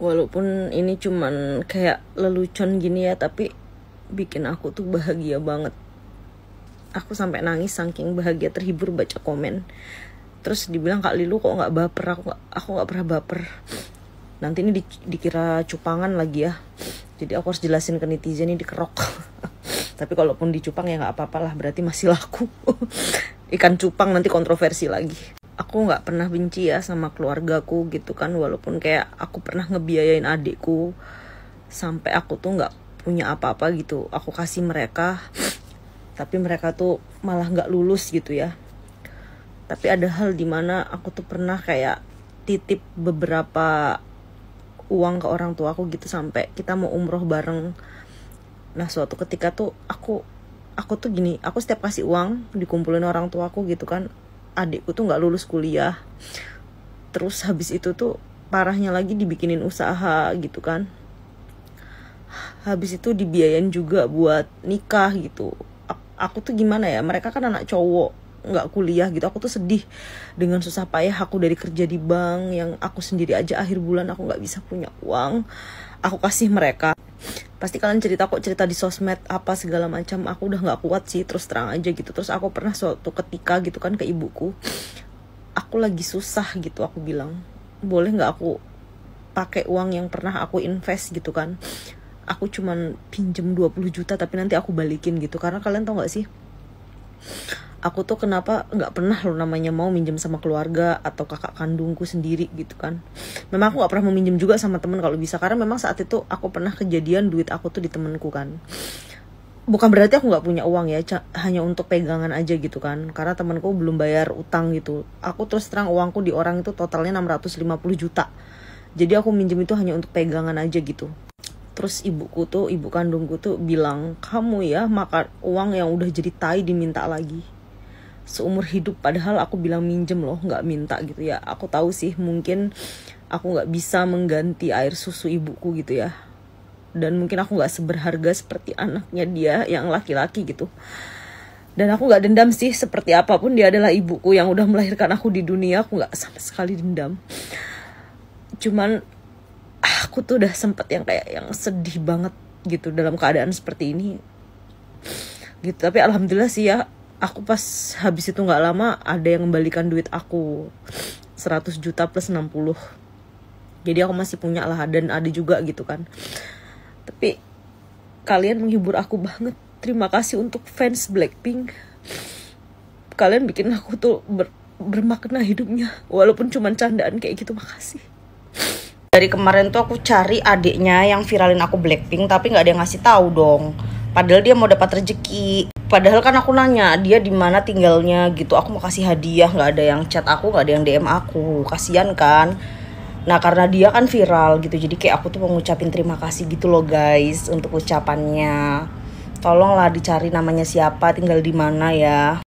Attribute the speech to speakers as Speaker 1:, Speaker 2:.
Speaker 1: walaupun ini cuman kayak lelucon gini ya tapi bikin aku tuh bahagia banget aku sampai nangis saking bahagia terhibur baca komen terus dibilang kak Lilu kok nggak baper aku gak, aku nggak pernah baper nanti ini di, dikira cupangan lagi ya jadi aku harus jelasin ke netizen ini dikerok tapi kalaupun dicupang ya nggak apa-apalah berarti masih laku ikan cupang nanti kontroversi lagi aku nggak pernah benci ya sama keluargaku gitu kan walaupun kayak aku pernah ngebiayain adikku sampai aku tuh nggak punya apa-apa gitu aku kasih mereka tapi mereka tuh malah nggak lulus gitu ya tapi ada hal dimana aku tuh pernah kayak titip beberapa uang ke orang tua aku gitu sampai kita mau umroh bareng nah suatu ketika tuh aku aku tuh gini aku setiap kasih uang dikumpulin orang tua aku gitu kan adikku tuh nggak lulus kuliah terus habis itu tuh parahnya lagi dibikinin usaha gitu kan habis itu dibiayain juga buat nikah gitu aku tuh gimana ya mereka kan anak cowok nggak kuliah gitu aku tuh sedih dengan susah payah aku dari kerja di bank yang aku sendiri aja akhir bulan aku nggak bisa punya uang aku kasih mereka pasti kalian cerita kok cerita di sosmed apa segala macam aku udah nggak kuat sih terus terang aja gitu terus aku pernah suatu ketika gitu kan ke ibuku aku lagi susah gitu aku bilang boleh nggak aku pakai uang yang pernah aku invest gitu kan aku cuman pinjem 20 juta tapi nanti aku balikin gitu karena kalian tau gak sih aku tuh kenapa nggak pernah loh namanya mau minjem sama keluarga atau kakak kandungku sendiri gitu kan memang aku nggak pernah meminjam juga sama temen kalau bisa karena memang saat itu aku pernah kejadian duit aku tuh di temenku kan bukan berarti aku nggak punya uang ya hanya untuk pegangan aja gitu kan karena temenku belum bayar utang gitu aku terus terang uangku di orang itu totalnya 650 juta jadi aku minjem itu hanya untuk pegangan aja gitu terus ibuku tuh ibu kandungku tuh bilang kamu ya makan uang yang udah jadi tai diminta lagi seumur hidup padahal aku bilang minjem loh nggak minta gitu ya aku tahu sih mungkin aku nggak bisa mengganti air susu ibuku gitu ya dan mungkin aku nggak seberharga seperti anaknya dia yang laki-laki gitu dan aku nggak dendam sih seperti apapun dia adalah ibuku yang udah melahirkan aku di dunia aku nggak sama sekali dendam cuman aku tuh udah sempet yang kayak yang sedih banget gitu dalam keadaan seperti ini gitu tapi alhamdulillah sih ya aku pas habis itu nggak lama ada yang membalikan duit aku 100 juta plus 60 jadi aku masih punya lah dan ada juga gitu kan tapi kalian menghibur aku banget terima kasih untuk fans Blackpink kalian bikin aku tuh ber bermakna hidupnya walaupun cuma candaan kayak gitu makasih dari kemarin tuh aku cari adiknya yang viralin aku Blackpink tapi nggak ada yang ngasih tahu dong padahal dia mau dapat rezeki padahal kan aku nanya dia di mana tinggalnya gitu aku mau kasih hadiah nggak ada yang chat aku nggak ada yang dm aku kasihan kan nah karena dia kan viral gitu jadi kayak aku tuh mau ngucapin terima kasih gitu loh guys untuk ucapannya tolonglah dicari namanya siapa tinggal di mana ya